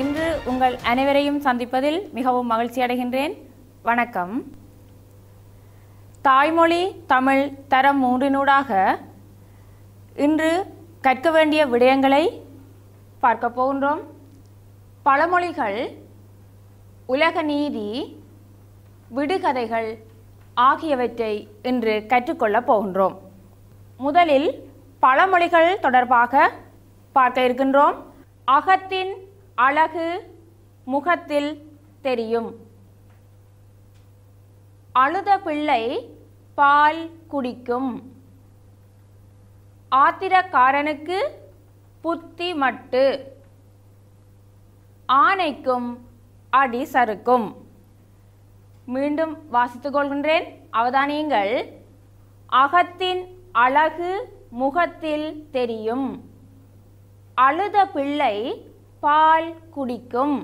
இன்று உங்கள் அனைவரையும் சந்திப்பதில் மிகவும் மகிழ்ச்சி அடைகின்றேன் வணக்கம் தாய்மொழி தமிழ் தரம் மூன்றினூடாக இன்று கற்க வேண்டிய விடயங்களை பார்க்க போகின்றோம் பழமொழிகள் உலக நீதி விடுகதைகள் ஆகியவற்றை இன்று கற்றுக்கொள்ளப் போகின்றோம் முதலில் பழமொழிகள் தொடர்பாக பார்க்க இருக்கின்றோம் அகத்தின் அழகு முகத்தில் தெரியும் அழுத பிள்ளை பால் குடிக்கும் ஆத்திரக்காரனுக்கு புத்தி மட்டு ஆணைக்கும் அடி சறுக்கும் மீண்டும் வாசித்துக் கொள்கின்றேன் அவதானியங்கள் அகத்தின் அழகு முகத்தில் தெரியும் அழுத பிள்ளை பால் குடிக்கும்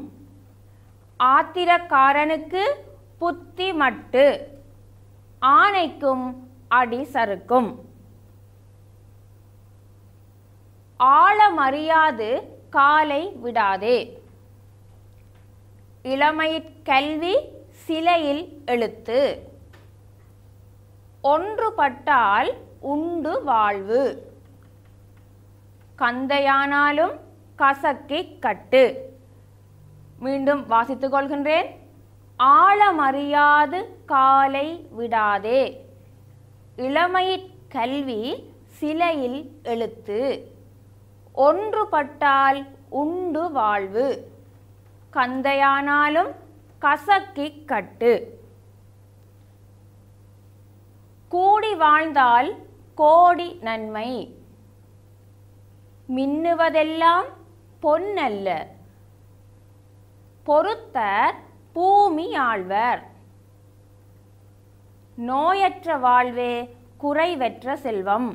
ஆத்திரக்காரனுக்கு புத்தி மட்டு ஆணைக்கும் அடி சறுக்கும் ஆழமறியாது காலை விடாதே இளமையிற்கல்வி சிலையில் எழுத்து ஒன்றுபட்டால் உண்டு வாழ்வு கந்தையானாலும் கசக்கி கட்டு மீண்டும் வாசித்துக் கொள்கின்றேன் ஆழமறியாது காலை விடாதே இளமை கல்வி சிலையில் எழுத்து ஒன்றுபட்டால் உண்டு வாழ்வு கந்தையானாலும் கசக்கி கட்டு கூடி வாழ்ந்தால் கோடி நன்மை மின்னுவதெல்லாம் பொன்னல்ல பொருத்தர் பூமி ஆழ்வர் நோயற்ற வாழ்வே குறைவற்ற செல்வம்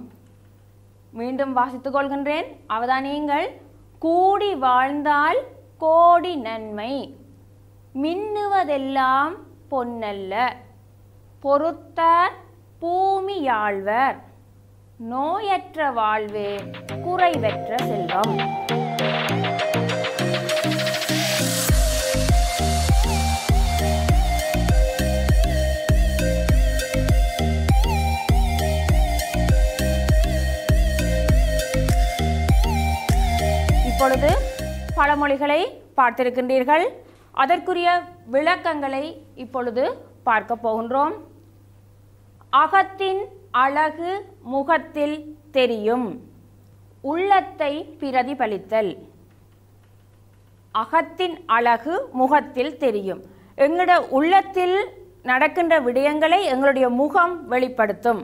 மீண்டும் வாசித்துக் கொள்கின்றேன் அவதானியங்கள் கூடி வாழ்ந்தால் கோடி நன்மை மின்னுவதெல்லாம் பொன்னல்ல பொறுத்தர் பூமியாழ்வர் நோயற்ற வாழ்வே குறைவற்ற செல்வம் இப்பொழுது பழமொழிகளை பார்த்திருக்கின்றீர்கள் அதற்குரிய விளக்கங்களை இப்பொழுது பார்க்க போகின்றோம் அகத்தின் அழகு முகத்தில் தெரியும் உள்ளத்தை பிரதிபலித்தல் அகத்தின் அழகு முகத்தில் தெரியும் எங்களோட உள்ளத்தில் நடக்கின்ற விடயங்களை எங்களுடைய முகம் வெளிப்படுத்தும்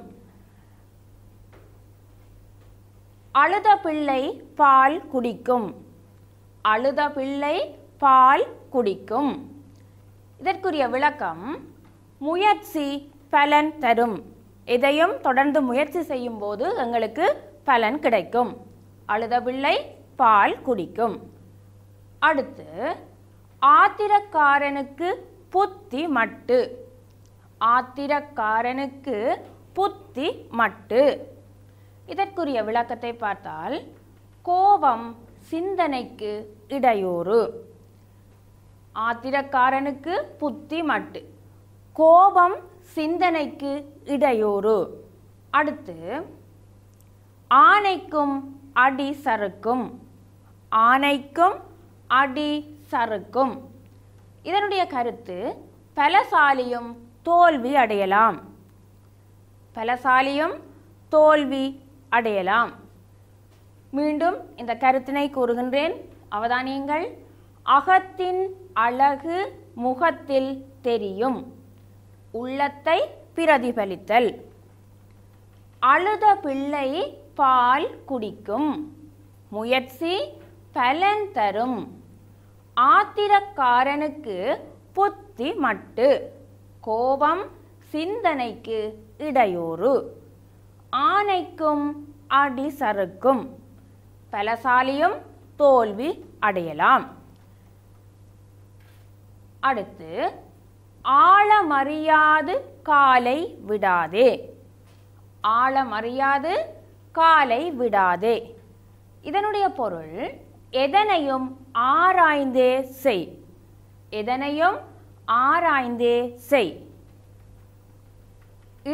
அழுத பிள்ளை பால் குடிக்கும் அழுத பிள்ளை பால் குடிக்கும் இதற்குரிய விளக்கம் முயற்சி பலன் தரும் இதையும் தொடர்ந்து முயற்சி செய்யும் போது எங்களுக்கு பலன் கிடைக்கும் அழுத பிள்ளை பால் குடிக்கும் அடுத்து ஆத்திரக்காரனுக்கு புத்தி மட்டு ஆத்திரக்காரனுக்கு புத்தி மட்டு இதற்குரிய விளக்கத்தை பார்த்தால் கோபம் சிந்தனைக்கு இடையூறு ஆத்திரக்காரனுக்கு புத்தி மட்டு கோபம் சிந்தனைக்கு இடையூறு அடுத்து ஆணைக்கும் அடி சறுக்கும் ஆணைக்கும் அடி சறுக்கும் இதனுடைய கருத்து பலசாலியும் தோல்வி அடையலாம் பலசாலியும் தோல்வி அடையலாம் மீண்டும் இந்த கருத்தினை கூறுகின்றேன் அவதானியங்கள் அகத்தின் அழகு முகத்தில் தெரியும் உள்ளத்தை பிரதிபலித்தல் அழுத பிள்ளை பால் குடிக்கும் முயற்சி பலன் தரும் ஆத்திரக்காரனுக்கு புத்தி மட்டு கோபம் சிந்தனைக்கு இடையூறு ஆனைக்கும் அடி சறுக்கும் பலசாலியும் தோல்வி அடையலாம் அடுத்து ஆழமறியாது காலை விடாதே ஆழமறியாது காலை விடாதே இதனுடைய பொருள் எதனையும் ஆராய்ந்தே செய் எதனையும் ஆராய்ந்தே செய்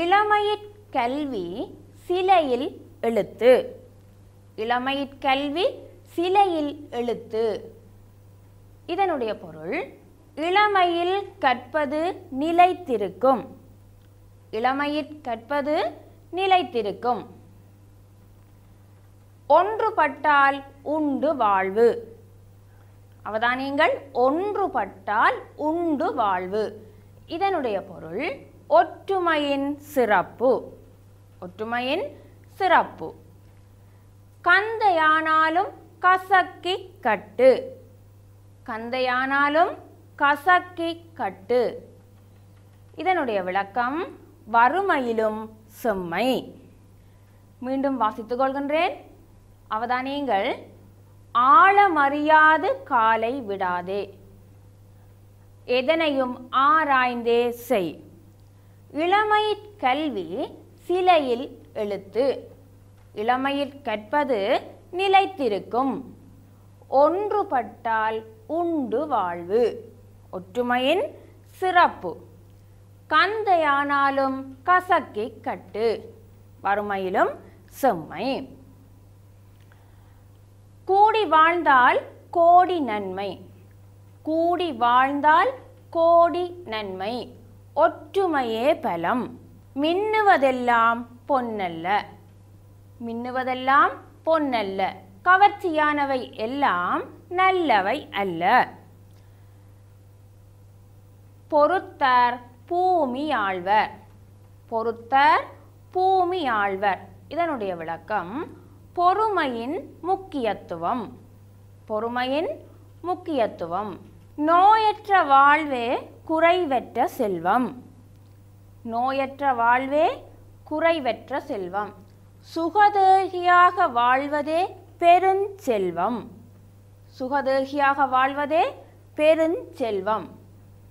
இளமையிற் கல்வி சிலையில் எழுத்து இளமையிற்கல்வி சிலையில் எழுத்து இதனுடைய பொருள் இளமையில் கற்பது நிலைத்திருக்கும் இளமையில் கற்பது நிலைத்திருக்கும் ஒன்றுபட்டால் உண்டு வாழ்வு அவதானியங்கள் ஒன்றுபட்டால் உண்டு வாழ்வு இதனுடைய பொருள் ஒற்றுமையின் சிறப்பு ஒற்றுமையின் சிறப்பு கந்தையானாலும் கசக்கி கட்டு கந்தையானாலும் கசக்கி கட்டு இதனுடைய விளக்கம் வறுமையிலும் செம்மை மீண்டும் வாசித்துக் கொள்கின்றேன் அவதானியங்கள் ஆழமறியாது காலை விடாதே எதனையும் ஆராய்ந்தே செய் இளமை கல்வி சிலையில் எழுத்து இளமையில் கற்பது நிலைத்திருக்கும் ஒன்றுபட்டால் உண்டு வாழ்வு ஒற்றுமையின் சிறப்பு கந்தையானாலும் கசக்கி கட்டு வறுமையிலும் செம்மை கூடி வாழ்ந்தால் கோடி நன்மை கூடி வாழ்ந்தால் கோடி நன்மை ஒற்றுமையே பலம் மின்னுவதெல்லாம் பொன்னல்ல மின்னுவதெல்லாம் பொன்னல்ல கவர்ச்சியானவை எல்லாம் நல்லவை அல்ல பொறுத்தர் பூமி ஆழ்வர் பொறுத்தர் பூமி ஆழ்வர் இதனுடைய விளக்கம் பொறுமையின் முக்கியத்துவம் பொறுமையின் முக்கியத்துவம் நோயற்ற வாழ்வே குறைவற்ற செல்வம் நோயற்ற வாழ்வே குறைவற்ற செல்வம் சுகதேகியாக வாழ்வதே பெருஞ்செல்வம் சுகதேகியாக வாழ்வதே பெருஞ்செல்வம்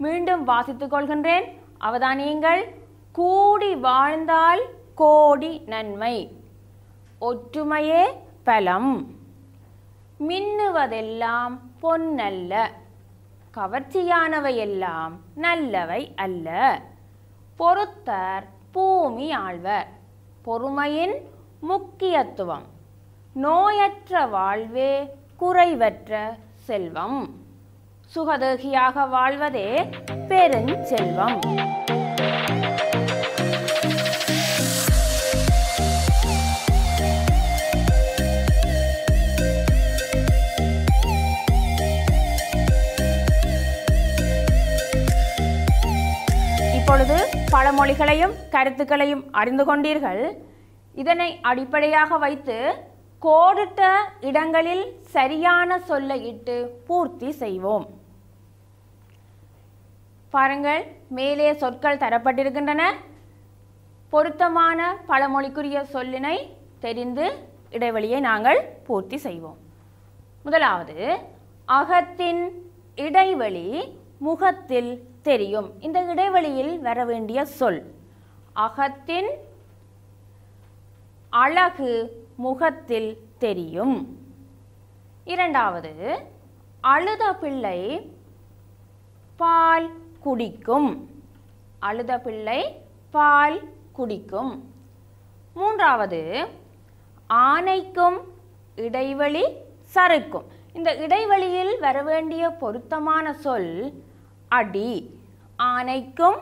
மீண்டும் வாசித்துக் கொள்கின்றேன் அவதானியுங்கள் கூடி வாழ்ந்தால் கோடி நன்மை ஒற்றுமையே பலம் மின்னுவதெல்லாம் பொன்னல்ல கவர்ச்சியானவையெல்லாம் நல்லவை அல்ல பொறுத்தர் பூமி ஆழ்வர் பொறுமையின் முக்கியத்துவம் நோயற்ற வாழ்வே குறைவற்ற செல்வம் சுகதேகியாக வாழ்வதே பெருஞ்செல்வம் சிங்கள மொழிகளையும் கருத்துக்களையும் அறிந்து கொண்டீர்கள் இதனை அடிப்படையாக வைத்து கோடிட்ட இடங்களில் சரியான சொல்லை இட்டு பூர்த்தி செய்வோம் பாருங்கள் மேலே சொற்கள் தரப்பட்டிருக்கின்றன பொருத்தமான பழமொழிக்குரிய சொல்லினை தெரிந்து இடைவெளியை நாங்கள் பூர்த்தி செய்வோம் முதலாவது அகத்தின் இடைவெளி முகத்தில் தெரியும் இந்த இடைவெளியில் வர வேண்டிய சொல் அகத்தின் அழகு முகத்தில் தெரியும் இரண்டாவது அழுத பிள்ளை பால் குடிக்கும் அழுத பிள்ளை பால் குடிக்கும் மூன்றாவது ஆனைக்கும் இடைவெளி சறுக்கும் இந்த இடைவெளியில் வரவேண்டிய பொருத்தமான சொல் அடி ஆனைக்கும்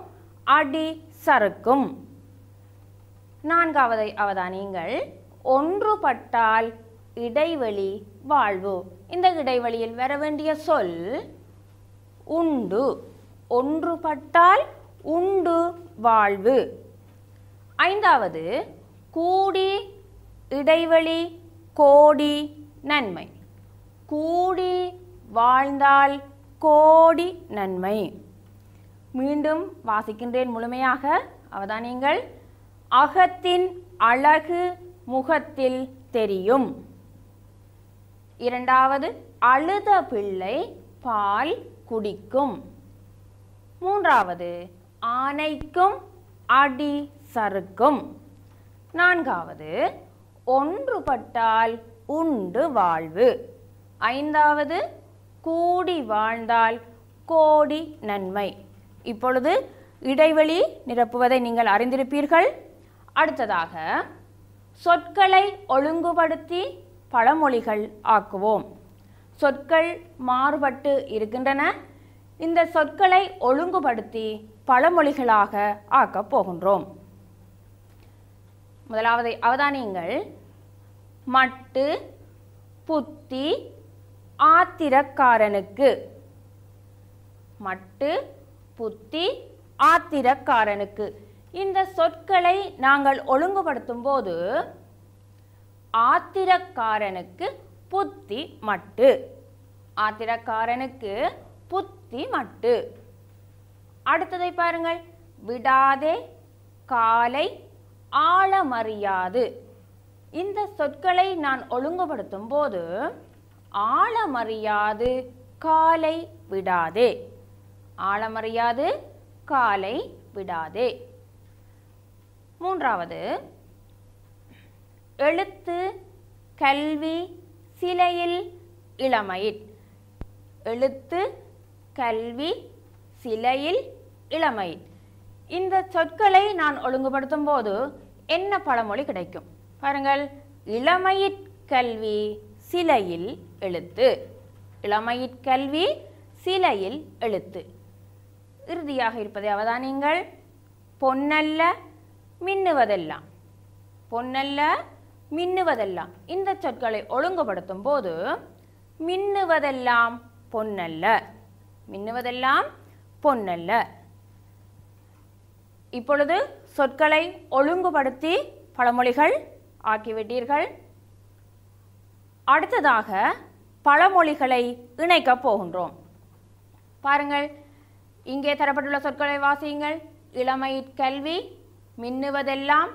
அடி சறுக்கும் நான்காவதை அவதானியங்கள் ஒன்றுபட்டால் இடைவெளி வாழ்வு இந்த இடைவெளியில் வர வேண்டிய சொல் உண்டு ஒன்றுபட்டால் உண்டு வாழ்வு ஐந்தாவது கூடி இடைவெளி கோடி நன்மை கூடி வாழ்ந்தால் கோடி நன்மை மீண்டும் வாசிக்கின்றேன் முழுமையாக அவதானியங்கள் அகத்தின் அழகு முகத்தில் தெரியும் இரண்டாவது அழுத பிள்ளை பால் குடிக்கும் மூன்றாவது ஆனைக்கும் அடி சறுக்கும் நான்காவது ஒன்றுபட்டால் உண்டு வாழ்வு ஐந்தாவது கூடி வாழ்ந்தால் கோடி நன்மை இப்பொழுது இடைவெளி நிரப்புவதை நீங்கள் அறிந்திருப்பீர்கள் அடுத்ததாக சொற்களை ஒழுங்குபடுத்தி பழமொழிகள் ஆக்குவோம் சொற்கள் மாறுபட்டு இருக்கின்றன இந்த சொற்களை ஒழுங்குபடுத்தி பழமொழிகளாக ஆக்கப் போகின்றோம் முதலாவது அவதானியங்கள் மட்டு புத்தி ஆத்திரக்காரனுக்கு மட்டு புத்தி ஆத்திரக்காரனுக்கு இந்த சொற்களை நாங்கள் ஒழுங்குபடுத்தும் போது ஆத்திரக்காரனுக்கு புத்தி மட்டு ஆத்திரக்காரனுக்கு புத்தி மட்டு அடுத்ததை பாருங்கள் விடாதே காலை ஆழமறியாது இந்த சொற்களை நான் ஒழுங்குபடுத்தும் போது ஆழமறியாது காலை விடாதே ஆழமறியாது காலை விடாதே மூன்றாவது எழுத்து கல்வி சிலையில் இளமையில் எழுத்து கல்வி சிலையில் இளமையில் இந்த சொற்களை நான் ஒழுங்குபடுத்தும் போது என்ன பழமொழி கிடைக்கும் பாருங்கள் இளமையிற் கல்வி சிலையில் எழுத்து கல்வி சிலையில் எழுத்து இறுதியாக இருப்பதை அவதானியங்கள் பொன்னல்ல மின்னுவதெல்லாம் பொன்னல்ல மின்னுவதெல்லாம் இந்த சொற்களை ஒழுங்குபடுத்தும் போது மின்னுவதெல்லாம் பொன்னல்ல மின்னுவதெல்லாம் பொன்னல்ல இப்பொழுது சொற்களை ஒழுங்குபடுத்தி பழமொழிகள் ஆக்கிவிட்டீர்கள் அடுத்ததாக பழமொழிகளை இணைக்க போகின்றோம் பாருங்கள் இங்கே தரப்பட்டுள்ள சொற்களை வாசியுங்கள் இளமை கல்வி மின்னுவதெல்லாம்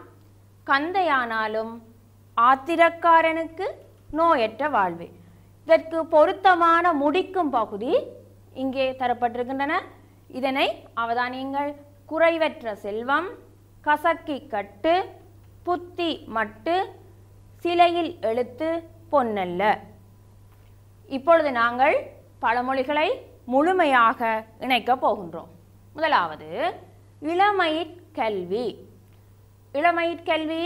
கந்தையானாலும் ஆத்திரக்காரனுக்கு நோயற்ற வாழ்வு இதற்கு பொருத்தமான முடிக்கும் பகுதி இங்கே தரப்பட்டிருக்கின்றன இதனை அவதானியங்கள் குறைவற்ற செல்வம் கசக்கி கட்டு புத்தி மட்டு சிலையில் எழுத்து பொன்னல்ல இப்பொழுது நாங்கள் பழமொழிகளை முழுமையாக இணைக்கப் போகின்றோம் முதலாவது இளமயிற் கல்வி இளமயிற் கல்வி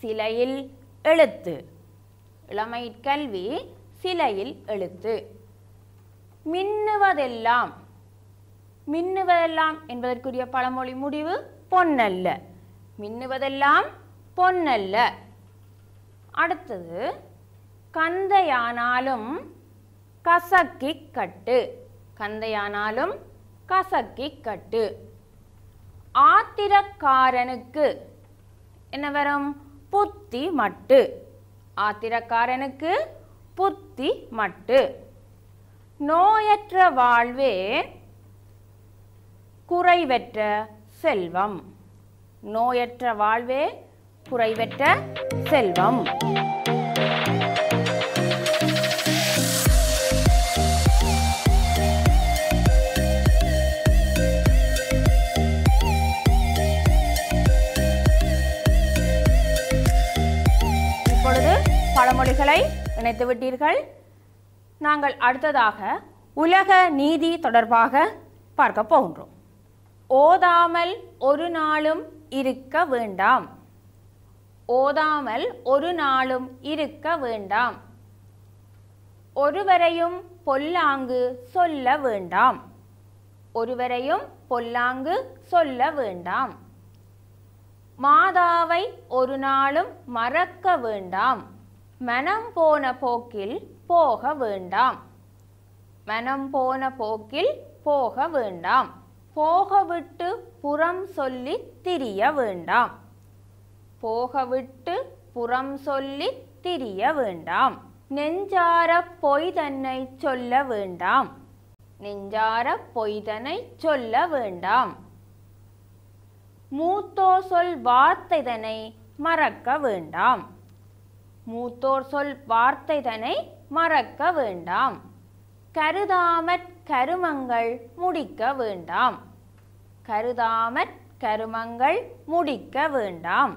சிலையில் எழுத்து இளமயிற் கல்வி சிலையில் எழுத்து மின்னுவதெல்லாம் மின்னுவதெல்லாம் என்பதற்குரிய பழமொழி முடிவு பொன்னல்ல மின்னுவதெல்லாம் பொன்னல்ல அடுத்தது கந்தையானாலும் கசக்கி கட்டு கந்தையானாலும் கசக்கி கட்டு ஆத்திரக்காரனுக்கு என்ன வரும் புத்தி மட்டு ஆத்திரக்காரனுக்கு புத்தி மட்டு நோயற்ற வாழ்வே குறைவற்ற செல்வம் நோயற்ற வாழ்வே குறைவற்ற செல்வம் நண்பர்களை இணைத்து விட்டீர்கள் நாங்கள் அடுத்ததாக உலக நீதி தொடர்பாக பார்க்க போகின்றோம் ஓதாமல் ஒரு நாளும் இருக்க வேண்டாம் ஓதாமல் ஒரு நாளும் இருக்க வேண்டாம் ஒருவரையும் பொல்லாங்கு சொல்ல வேண்டாம் ஒருவரையும் பொல்லாங்கு சொல்ல வேண்டாம் மாதாவை ஒரு நாளும் மறக்க வேண்டாம் மனம் போன போக்கில் போக வேண்டாம் மனம் போன போக்கில் போக வேண்டாம் போக விட்டு புறம் சொல்லி திரிய வேண்டாம் போக விட்டு புறம் சொல்லி திரிய வேண்டாம் நெஞ்சார பொய்தன்னை சொல்ல வேண்டாம் நெஞ்சார பொய்தனை சொல்ல வேண்டாம் மூத்தோ சொல் வார்த்தைதனை மறக்க வேண்டாம் மூத்தோர் சொல் வார்த்தைதனை மறக்க வேண்டாம் கருதாமற் கருமங்கள் முடிக்க வேண்டாம் கருதாமற் கருமங்கள் முடிக்க வேண்டாம்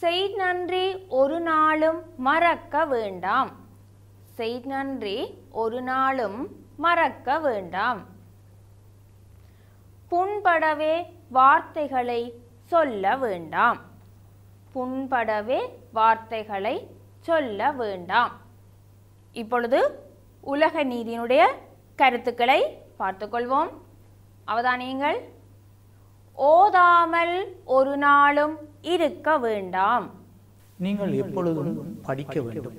செய் நன்றி ஒரு நாளும் மறக்க வேண்டாம் செய் நன்றி ஒரு நாளும் மறக்க வேண்டாம் புண்படவே வார்த்தைகளை சொல்ல வேண்டாம் புண்படவே வார்த்தைகளை சொல்ல வேண்டாம் இப்பொழுது உலக நீதியினுடைய கருத்துக்களை பார்த்துக்கொள்வோம் அவதானியங்கள் ஓதாமல் ஒரு நாளும் இருக்க வேண்டாம் நீங்கள் எப்பொழுதும் படிக்க வேண்டும்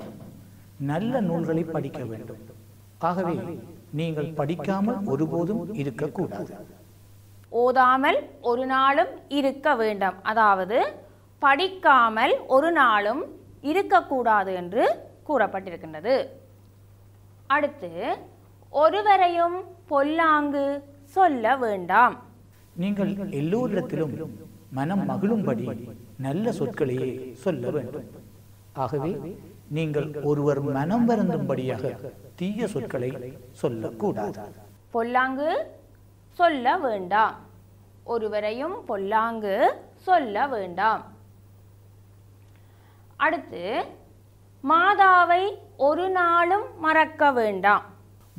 நல்ல நூல்களை படிக்க வேண்டும் ஆகவே நீங்கள் படிக்காமல் ஒருபோதும் இருக்கக்கூடாது ஓதாமல் ஒரு நாளும் இருக்க வேண்டாம் அதாவது படிக்காமல் ஒரு நாளும் இருக்கக்கூடாது என்று கூறப்பட்டிருக்கின்றது அடுத்து ஒருவரையும் பொல்லாங்கு சொல்ல வேண்டாம் நீங்கள் எல்லோரிடத்திலும் மனம் மகிழும்படி நல்ல சொற்களையே சொல்ல வேண்டும் ஆகவே நீங்கள் ஒருவர் மனம் வருந்தும்படியாக தீய சொற்களை சொல்லக்கூடாது பொல்லாங்கு சொல்ல வேண்டாம் ஒருவரையும் பொல்லாங்கு சொல்ல வேண்டாம் அடுத்து மாதாவை ஒரு நாளும் மறக்க வேண்டாம்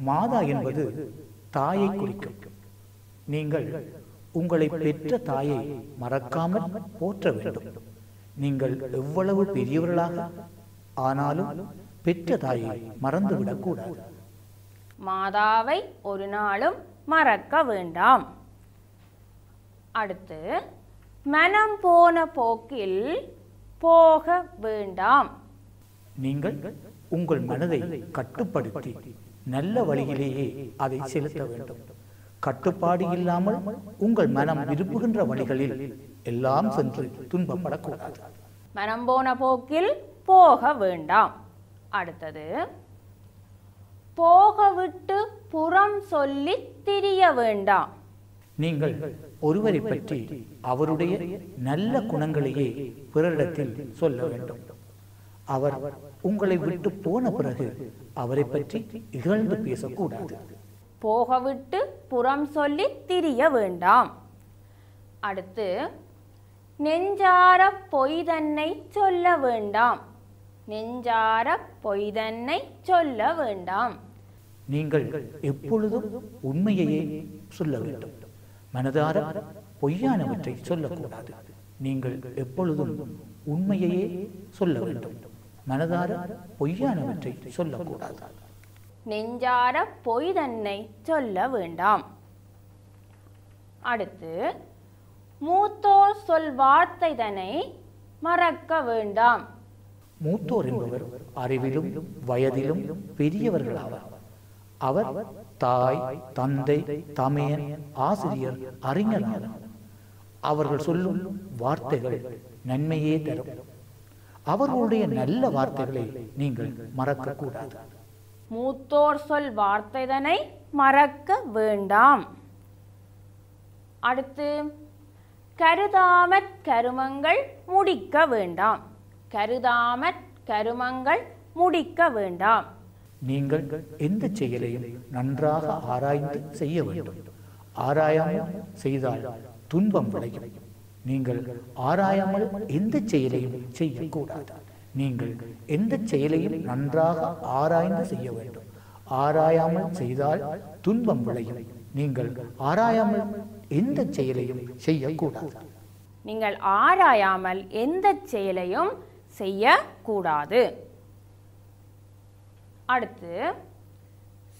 மாதா என்பது தாயை குறிக்கும் நீங்கள் உங்களை பெற்ற தாயை மறக்காமல் போற்ற வேண்டும் நீங்கள் எவ்வளவு பெரியவர்களாக ஆனாலும் பெற்ற தாயை மறந்துவிடக்கூடாது மாதாவை ஒரு நாளும் மறக்க வேண்டாம் அடுத்து மனம் போன போக்கில் போக வேண்டாம் நீங்கள் உங்கள் மனதை கட்டுப்படுத்தி நல்ல வழியிலேயே அதை செலுத்த வேண்டும் கட்டுப்பாடு இல்லாமல் உங்கள் மனம் விரும்புகின்ற வழிகளில் எல்லாம் சென்று துன்பப்படக்கூடாது மனம் போன போக்கில் போக வேண்டாம் அடுத்தது போக விட்டு புறம் சொல்லி திரிய வேண்டாம் நீங்கள் ஒருவரை பற்றி அவருடைய நல்ல குணங்களையே பிறரிடத்தில் சொல்ல வேண்டும் அவர் உங்களை விட்டு போன பிறகு அவரை பற்றி இகழ்ந்து பேசக்கூடாது போக விட்டு புறம் சொல்லி திரிய வேண்டாம் அடுத்து நெஞ்சார பொய்தன்னை சொல்ல வேண்டாம் நெஞ்சார பொய்தன்னை சொல்ல வேண்டாம் நீங்கள் எப்பொழுதும் உண்மையையே சொல்ல வேண்டும் மனதார பொய்யானவற்றை சொல்லக்கூடாது நீங்கள் எப்பொழுதும் உண்மையையே சொல்ல வேண்டும் மனதார பொய்யானவற்றை சொல்லக்கூடாது நெஞ்சார பொய் தன்னை சொல்ல வேண்டாம் அடுத்து மூத்தோர் சொல் வார்த்தை தன்னை மறக்க வேண்டாம் மூத்தோர் என்பவர் அறிவிலும் வயதிலும் பெரியவர்களாவார் அவர் தாய் தந்தை தமையன் ஆசிரியர் அறிஞர் அவர்கள் சொல்லும் வார்த்தைகள் நன்மையே தரும் அவர்களுடைய நல்ல வார்த்தைகளை நீங்கள் மறக்க கூடாது மூத்தோர் சொல் வார்த்தைதனை மறக்க வேண்டாம் அடுத்து கருதாம கருமங்கள் முடிக்க வேண்டாம் கருதாம கருமங்கள் முடிக்க வேண்டாம் நீங்கள் எந்த செயலையும் நன்றாக ஆராய்ந்து செய்ய வேண்டும் ஆராயாமல் செய்தால் துன்பம் விளையும் நீங்கள் ஆராயாமல் எந்த செயலையும் செய்யக்கூடாது நீங்கள் எந்த செயலையும் நன்றாக ஆராய்ந்து செய்ய வேண்டும் ஆராயாமல் செய்தால் துன்பம் விளையும் நீங்கள் ஆராயாமல் எந்த செயலையும் செய்யக்கூடாது நீங்கள் ஆராயாமல் எந்த செயலையும் செய்யக்கூடாது அடுத்து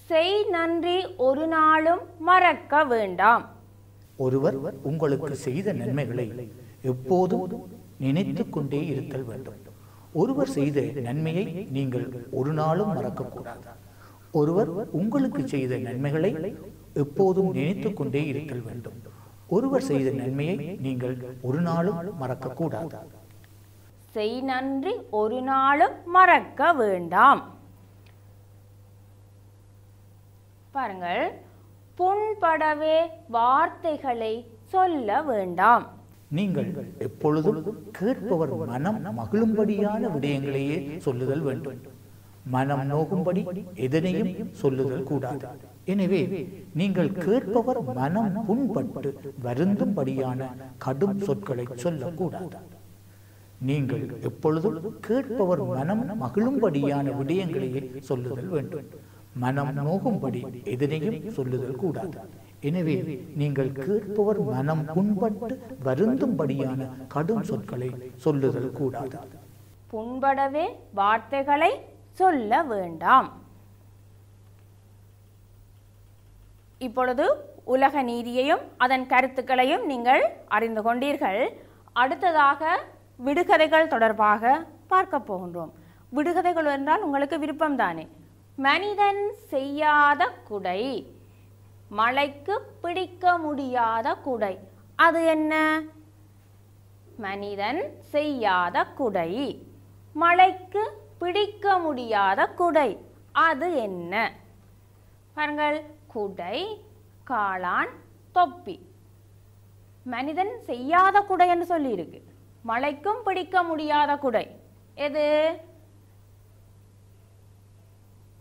செய் நன்றி ஒரு நாளும் மறக்க வேண்டாம் ஒருவர் உங்களுக்கு செய்த நன்மைகளை எப்போதும் நினைத்து கொண்டே இருத்தல் வேண்டும் ஒருவர் செய்த நன்மையை நீங்கள் ஒரு நாளும் மறக்கக்கூடாது ஒருவர் உங்களுக்கு செய்த நன்மைகளை எப்போதும் நினைத்து கொண்டே இருத்தல் வேண்டும் ஒருவர் செய்த நன்மையை நீங்கள் ஒரு நாளும் மறக்கக்கூடாது செய் நன்றி ஒரு நாளும் மறக்க வேண்டாம் பாருங்கள் புண்படவே வார்த்தைகளை சொல்ல வேண்டாம் நீங்கள் எப்பொழுதும் கேட்பவர் மனம் மகிழும்படியான விடயங்களையே சொல்லுதல் வேண்டும் மனம் நோகும்படி எதனையும் சொல்லுதல் கூடாது எனவே நீங்கள் கேட்பவர் மனம் புண்பட்டு வருந்தும்படியான கடும் சொற்களை சொல்லக்கூடாது நீங்கள் எப்பொழுதும் கேட்பவர் மனம் மகிழும்படியான விடயங்களையே சொல்லுதல் வேண்டும் மனம் நோகும்படி எதனையும் சொல்லுதல் கூடாது எனவே நீங்கள் கேட்பவர் மனம் புண்பட்டு வருந்தும்படியான கடும் சொற்களை சொல்லுதல் கூடாது புண்படவே வார்த்தைகளை சொல்ல வேண்டாம் இப்பொழுது உலக நீதியையும் அதன் கருத்துக்களையும் நீங்கள் அறிந்து கொண்டீர்கள் அடுத்ததாக விடுகதைகள் தொடர்பாக பார்க்க போகின்றோம் விடுகதைகள் என்றால் உங்களுக்கு விருப்பம்தானே மனிதன் செய்யாத குடை மலைக்கு பிடிக்க முடியாத குடை அது என்ன மனிதன் செய்யாத குடை மலைக்கு பிடிக்க முடியாத குடை அது என்ன பாருங்கள் குடை காளான் தொப்பி மனிதன் செய்யாத குடை என்று சொல்லியிருக்கு மலைக்கும் பிடிக்க முடியாத குடை எது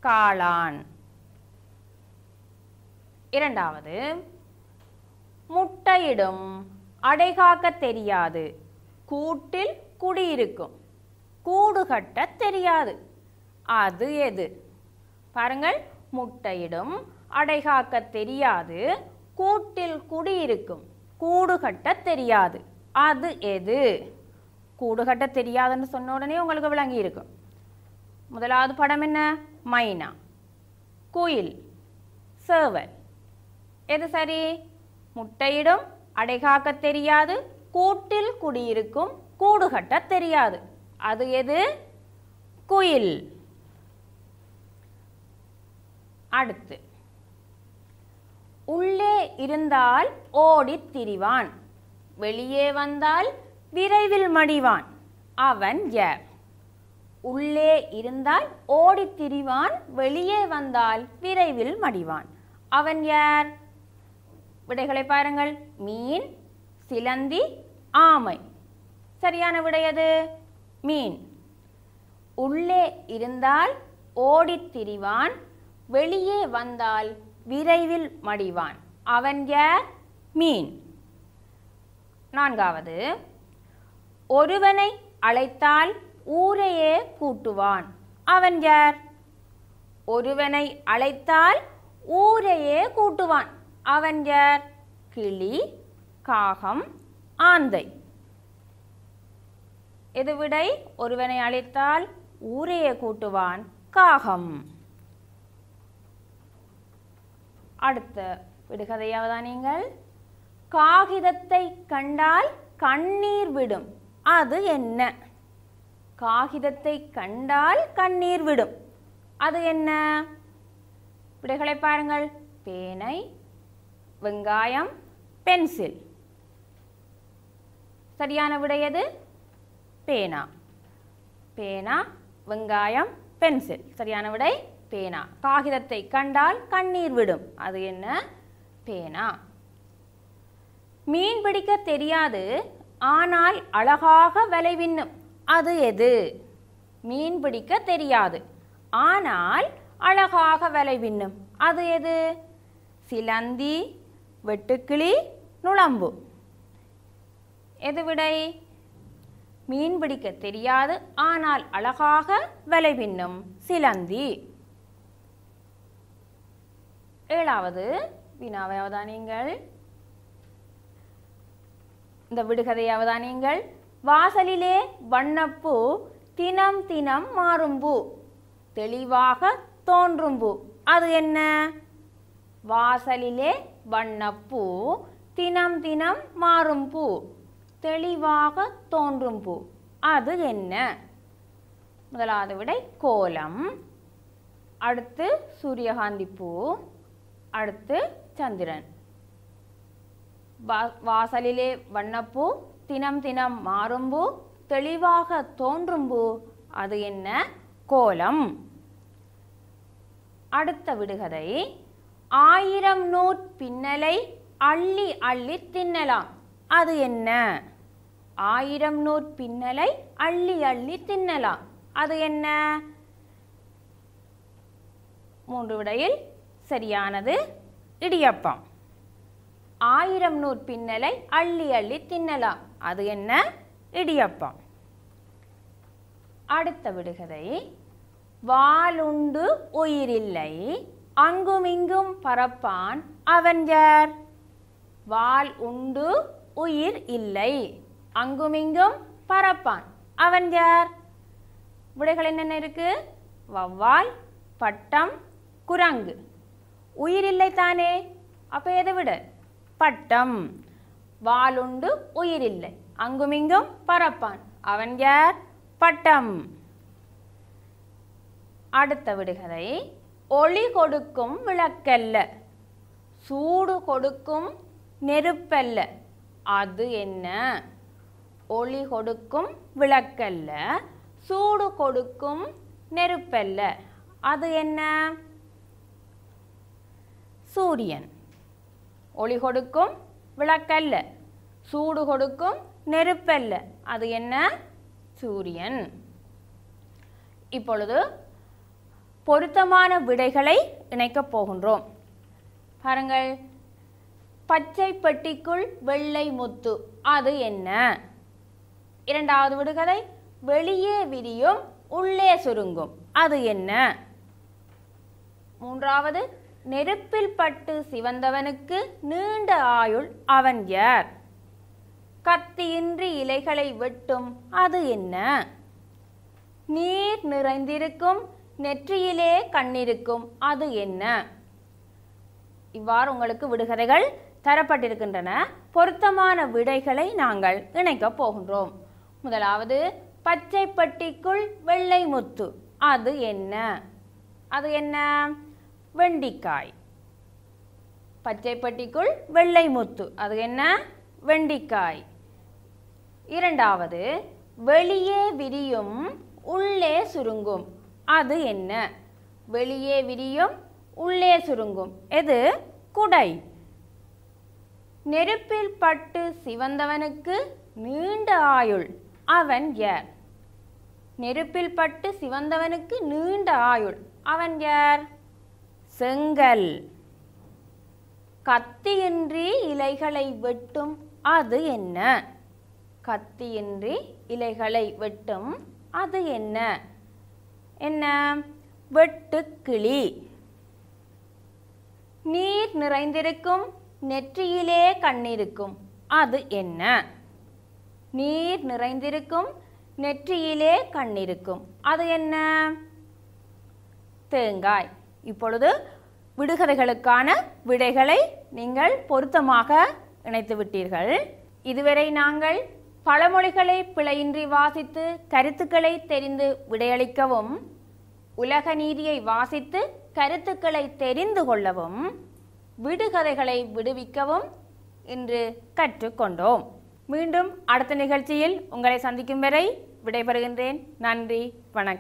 காளான் இரண்டாவது முட்டையிடும் அடைகாக்க தெரியாது கூட்டில் குடியிருக்கும் கூடு கட்ட தெரியாது அது எது பாருங்கள் முட்டையிடும் அடைகாக்க தெரியாது கூட்டில் குடியிருக்கும் கூடு கட்ட தெரியாது அது எது கூடு கட்ட தெரியாதுன்னு சொன்ன உடனே உங்களுக்கு விளங்கி இருக்கும் முதலாவது படம் என்ன மைனா குயில் சேவல் எது சரி முட்டையிடும் அடைகாக்க தெரியாது கூட்டில் குடியிருக்கும் கூடுகட்ட தெரியாது அது எது குயில் அடுத்து உள்ளே இருந்தால் ஓடித் திரிவான் வெளியே வந்தால் விரைவில் மடிவான் அவன் யார் உள்ளே இருந்தால் ஓடி திரிவான் வெளியே வந்தால் விரைவில் மடிவான் அவன் யார் விடைகளை பாருங்கள் மீன் சிலந்தி ஆமை சரியான விடையது மீன் உள்ளே இருந்தால் ஓடி திரிவான் வெளியே வந்தால் விரைவில் மடிவான் அவன் யார் மீன் நான்காவது ஒருவனை அழைத்தால் ஊரையே கூட்டுவான் அவன் யார் ஒருவனை அழைத்தால் ஊரையே கூட்டுவான் அவன் யார் கிளி காகம் ஆந்தை எது விடை ஒருவனை அழைத்தால் ஊரையே கூட்டுவான் காகம் அடுத்த விடுகதையாவதா நீங்கள் காகிதத்தை கண்டால் கண்ணீர் விடும் அது என்ன காகிதத்தை கண்டால் கண்ணீர் விடும் அது என்ன விடைகளை பாருங்கள் பேனை வெங்காயம் பென்சில் சரியான விடையது பேனா பேனா வெங்காயம் பென்சில் சரியான விடை பேனா காகிதத்தை கண்டால் கண்ணீர் விடும் அது என்ன பேனா மீன் பிடிக்க தெரியாது ஆனால் அழகாக விளைவின்னும் அது எது மீன் பிடிக்க தெரியாது ஆனால் அழகாக வலை விண்ணும் அது எது சிலந்தி வெட்டுக்கிளி நுழம்பு எது விடை மீன் பிடிக்க தெரியாது ஆனால் அழகாக வலை விண்ணும் சிலந்தி ஏழாவது வினாவை அவதானியங்கள் இந்த விடுகதை அவதானியங்கள் வாசலிலே வண்ணப்பூ தினம் தினம் மாறும்பூ தெளிவாக தோன்றும்பூ அது என்ன வாசலிலே வண்ணப்பூ தினம் தினம் மாறும் பூ தெளிவாக தோன்றும் பூ அது என்ன முதலாவது விடை கோலம் அடுத்து சூரியகாந்தி பூ அடுத்து சந்திரன் வாசலிலே வண்ணப்பூ தினம் தினம் மாறும்போ தெளிவாக தோன்றும்போ அது என்ன கோலம் அடுத்த விடுகதை ஆயிரம் நூற் பின்னலை அள்ளி அள்ளி தின்னலாம் அது என்ன ஆயிரம் நூற் பின்னலை அள்ளி அள்ளி தின்னலாம் அது என்ன மூன்று விடையில் சரியானது இடியப்பம் ஆயிரம் நூறு பின்னலை அள்ளி அள்ளி தின்னலாம் அது என்ன இடியப்பம் அடுத்த விடுகதை வாளுண்டு உயிரில்லை இங்கும் பரப்பான் அவன் வால் உண்டு உயிர் இல்லை அங்குமிங்கும் பரப்பான் அவன் யார் விடைகள் என்னென்ன இருக்கு வவ்வால் பட்டம் குரங்கு உயிரில்லை தானே அப்போ எதை விட பட்டம் வாளுண்டு உயிரில்லை அங்குமிங்கும் பரப்பான் அவன் யார் பட்டம் அடுத்த விடுகதை ஒளி கொடுக்கும் விளக்கல்ல சூடு கொடுக்கும் நெருப்பல்ல அது என்ன ஒளி கொடுக்கும் விளக்கல்ல சூடு கொடுக்கும் நெருப்பல்ல அது என்ன சூரியன் ஒளி கொடுக்கும் விளக்கல்ல சூடு கொடுக்கும் நெருப்பல்ல அது என்ன சூரியன் இப்பொழுது பொருத்தமான விடைகளை இணைக்கப் போகின்றோம் பாருங்கள் பச்சை பெட்டிக்குள் வெள்ளை முத்து அது என்ன இரண்டாவது விடுகதை வெளியே விரியும் உள்ளே சுருங்கும் அது என்ன மூன்றாவது நெருப்பில் பட்டு சிவந்தவனுக்கு நீண்ட ஆயுள் அவன் யார் கத்தியின்றி இலைகளை வெட்டும் அது என்ன நீர் நிறைந்திருக்கும் நெற்றியிலே கண்ணிருக்கும் அது என்ன இவ்வாறு உங்களுக்கு விடுகதைகள் தரப்பட்டிருக்கின்றன பொருத்தமான விடைகளை நாங்கள் இணைக்கப் போகின்றோம் முதலாவது பச்சை பட்டிக்குள் வெள்ளை முத்து அது என்ன அது என்ன வெண்டிக்காய் பச்சைப்பட்டிக்குள் வெள்ளை முத்து அது என்ன வெண்டிக்காய் இரண்டாவது வெளியே விரியும் உள்ளே சுருங்கும் அது என்ன வெளியே விரியும் உள்ளே சுருங்கும் எது குடை நெருப்பில் பட்டு சிவந்தவனுக்கு நீண்ட ஆயுள் அவன் யார் நெருப்பில் பட்டு சிவந்தவனுக்கு நீண்ட ஆயுள் அவன் யார் செங்கல் கத்தியின்றி இலைகளை வெட்டும் அது என்ன கத்தியின்றி இலைகளை வெட்டும் அது என்ன என்ன வெட்டுக்கிளி நீர் நிறைந்திருக்கும் நெற்றியிலே கண்ணிருக்கும் அது என்ன நீர் நிறைந்திருக்கும் நெற்றியிலே கண்ணிருக்கும் அது என்ன தேங்காய் இப்பொழுது விடுகதைகளுக்கான விடைகளை நீங்கள் பொருத்தமாக இணைத்து விட்டீர்கள் இதுவரை நாங்கள் பழமொழிகளை பிழையின்றி வாசித்து கருத்துக்களை தெரிந்து விடையளிக்கவும் உலக நீதியை வாசித்து கருத்துக்களை தெரிந்து கொள்ளவும் விடுகதைகளை விடுவிக்கவும் இன்று கற்றுக்கொண்டோம் மீண்டும் அடுத்த நிகழ்ச்சியில் உங்களை சந்திக்கும் வரை விடைபெறுகின்றேன் நன்றி வணக்கம்